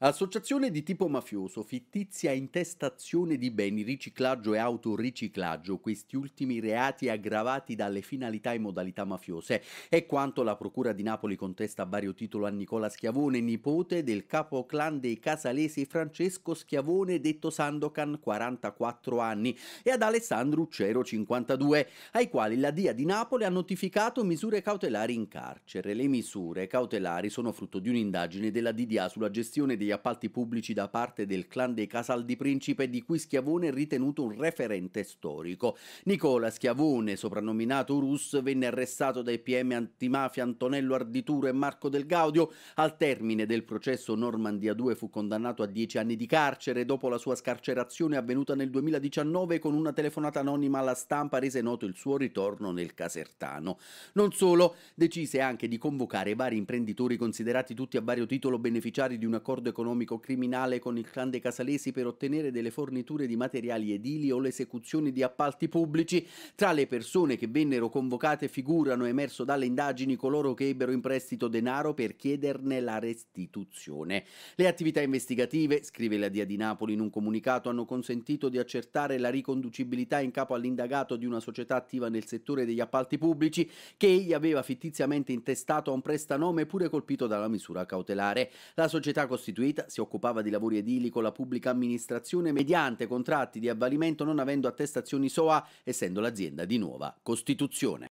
Associazione di tipo mafioso, fittizia intestazione di beni, riciclaggio e autoriciclaggio, questi ultimi reati aggravati dalle finalità e modalità mafiose, è quanto la Procura di Napoli contesta a vario titolo a Nicola Schiavone, nipote del capo clan dei casalesi Francesco Schiavone, detto Sandocan, 44 anni, e ad Alessandro Uccero, 52, ai quali la DIA di Napoli ha notificato misure cautelari in carcere. Le misure cautelari sono frutto di un'indagine della DDA sulla gestione dei degli appalti pubblici da parte del clan dei Casaldi Principe di cui Schiavone è ritenuto un referente storico. Nicola Schiavone, soprannominato Rus, venne arrestato dai PM antimafia Antonello Ardituro e Marco Del Gaudio. Al termine del processo Normandia 2 fu condannato a 10 anni di carcere dopo la sua scarcerazione avvenuta nel 2019 con una telefonata anonima alla stampa rese noto il suo ritorno nel Casertano. Non solo, decise anche di convocare vari imprenditori considerati tutti a vario titolo beneficiari di un accordo economico economico criminale con il clan dei Casalesi per ottenere delle forniture di materiali edili o l'esecuzione di appalti pubblici. Tra le persone che vennero convocate figurano, emerso dalle indagini, coloro che ebbero in prestito denaro per chiederne la restituzione. Le attività investigative, scrive la Dia di Napoli in un comunicato, hanno consentito di accertare la riconducibilità in capo all'indagato di una società attiva nel settore degli appalti pubblici che egli aveva fittiziamente intestato a un prestanome pure colpito dalla misura cautelare. La società costituita costruita, si occupava di lavori edili con la pubblica amministrazione mediante contratti di avvalimento non avendo attestazioni SOA, essendo l'azienda di nuova costituzione.